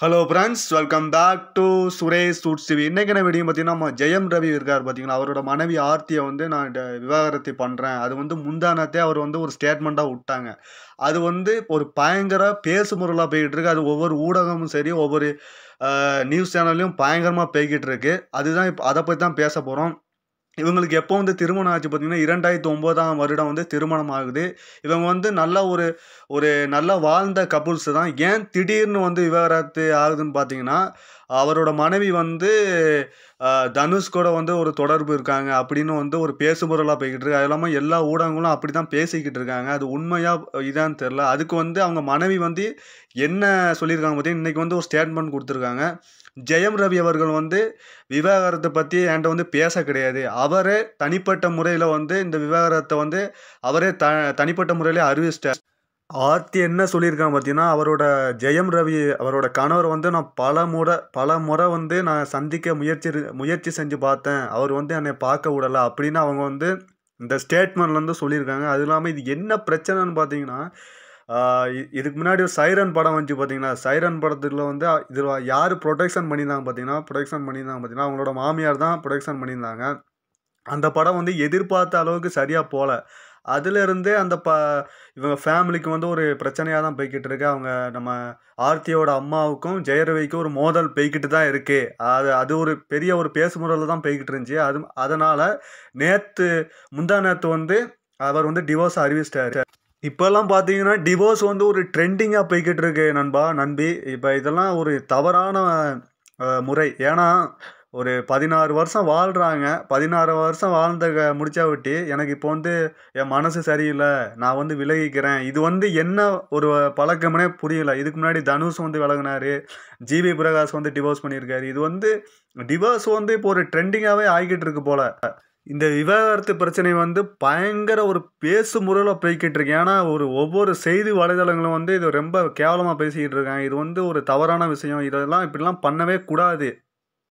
hello friends welcome back to Suresh shoot TV என்ன வீடியோ பார்த்தீங்கன்னா நம்ம ஜெயம் ரவி இருக்கார் பார்த்தீங்களா அவரோட மனைவி ஆர்த்தியை வந்து நான் விவாகரத்தை பண்ணுறேன் அது வந்து முந்தானத்தே அவர் வந்து ஒரு ஸ்டேட்மெண்ட்டாக விட்டாங்க அது வந்து ஒரு பயங்கர பேசு முறையில் போய்கிட்டு அது ஒவ்வொரு ஊடகமும் சரி ஒவ்வொரு நியூஸ் சேனல்லையும் பயங்கரமாக போய்கிட்டு இருக்கு அதுதான் இப்போ அதை பற்றி தான் பேச போகிறோம் இவங்களுக்கு எப்போ வந்து திருமணம் ஆச்சு பார்த்தீங்கன்னா இரண்டாயிரத்தி ஒன்பதாம் வருடம் வந்து திருமணம் ஆகுது இவங்க வந்து நல்ல ஒரு ஒரு நல்லா வாழ்ந்த கப்புள்ஸு தான் ஏன் திடீர்னு வந்து விவாகரத்து ஆகுதுன்னு பார்த்தீங்கன்னா அவரோட மனைவி வந்து தனுஷ் கூட வந்து ஒரு தொடர்பு இருக்காங்க அப்படின்னு வந்து ஒரு பேசுபொருளாக போய்கிட்டு இருக்கு அது இல்லாமல் எல்லா ஊடகங்களும் அப்படி தான் பேசிக்கிட்டு இருக்காங்க அது உண்மையாக இதான்னு தெரில அதுக்கு வந்து அவங்க மனைவி வந்து என்ன சொல்லியிருக்காங்க பார்த்தீங்கன்னா இன்றைக்கி வந்து ஒரு ஸ்டேட்மெண்ட் கொடுத்துருக்காங்க ஜெயம் ரவி அவர்கள் வந்து விவாகரத்தை பற்றி என்கிட்ட வந்து பேச கிடையாது அவரே தனிப்பட்ட முறையில் வந்து இந்த விவாகரத்தை வந்து அவரே த தனிப்பட்ட முறையில் அறிவிச்சிட்டார் ஆர்த்தி என்ன சொல்லியிருக்காங்க பார்த்தீங்கன்னா அவரோட ஜெயம் ரவி அவரோட கணவர் வந்து நான் பல முறை பல முறை வந்து நான் சந்திக்க முயற்சி முயற்சி செஞ்சு பார்த்தேன் அவர் வந்து என்னை பார்க்க விடலை அப்படின்னு அவங்க வந்து இந்த ஸ்டேட்மெண்ட்லேருந்து சொல்லியிருக்காங்க அது இல்லாமல் இது என்ன பிரச்சனைன்னு பார்த்தீங்கன்னா இதுக்கு முன்னாடி ஒரு சைரன் படம் வந்துச்சு பார்த்தீங்கன்னா சைரன் படத்தில் வந்து இதில் யார் ப்ரொடெக்ஷன் பண்ணியிருந்தாங்க பார்த்தீங்கன்னா ப்ரொடெக்ஷன் பண்ணியிருந்தாங்க பார்த்தீங்கன்னா அவங்களோட மாமியார் தான் ப்ரொடெக்ஷன் பண்ணியிருந்தாங்க அந்த படம் வந்து எதிர்பார்த்த அளவுக்கு சரியாக போகலை அதுலேருந்தே அந்த ப இவங்க ஃபேமிலிக்கு வந்து ஒரு பிரச்சனையாக தான் போய்கிட்டு இருக்கு அவங்க நம்ம ஆர்த்தியோட அம்மாவுக்கும் ஜெயரவிக்கும் ஒரு மோதல் போய்கிட்டு தான் இருக்குது அது அது ஒரு பெரிய ஒரு பேசுமுறையில் தான் போய்கிட்டு இருந்துச்சு அது அதனால் நேற்று முந்தா நேற்று வந்து அவர் வந்து டிவோர்ஸ் அறிவிச்சிட்டாரு இப்போல்லாம் பார்த்தீங்கன்னா டிவோர்ஸ் வந்து ஒரு ட்ரெண்டிங்காக போய்கிட்டு இருக்கு நண்பா நம்பி இப்போ இதெல்லாம் ஒரு தவறான முறை ஏன்னா ஒரு பதினாறு வருஷம் வாழ்கிறாங்க பதினாறு வருஷம் வாழ்ந்த முடிச்சாவிட்டி எனக்கு இப்போ வந்து என் மனசு சரியில்லை நான் வந்து விலகிக்கிறேன் இது வந்து என்ன ஒரு பழக்கம்னே புரியல இதுக்கு முன்னாடி தனுஷ் வந்து விலகினார் ஜிவி பிரகாஷ் வந்து டிவோர்ஸ் பண்ணியிருக்காரு இது வந்து டிவோர்ஸ் வந்து இப்போ ஒரு ட்ரெண்டிங்காகவே ஆகிக்கிட்டு இருக்கு போல் இந்த விவாகரத்து பிரச்சனை வந்து பயங்கர ஒரு பேசு முறையில் போய்கிட்டு இருக்கு ஏன்னா ஒரு ஒவ்வொரு செய்தி வலைதளங்களும் வந்து இது ரொம்ப கேவலமாக பேசிக்கிட்டு இருக்காங்க இது வந்து ஒரு தவறான விஷயம் இதெல்லாம் இப்படிலாம் பண்ணவே கூடாது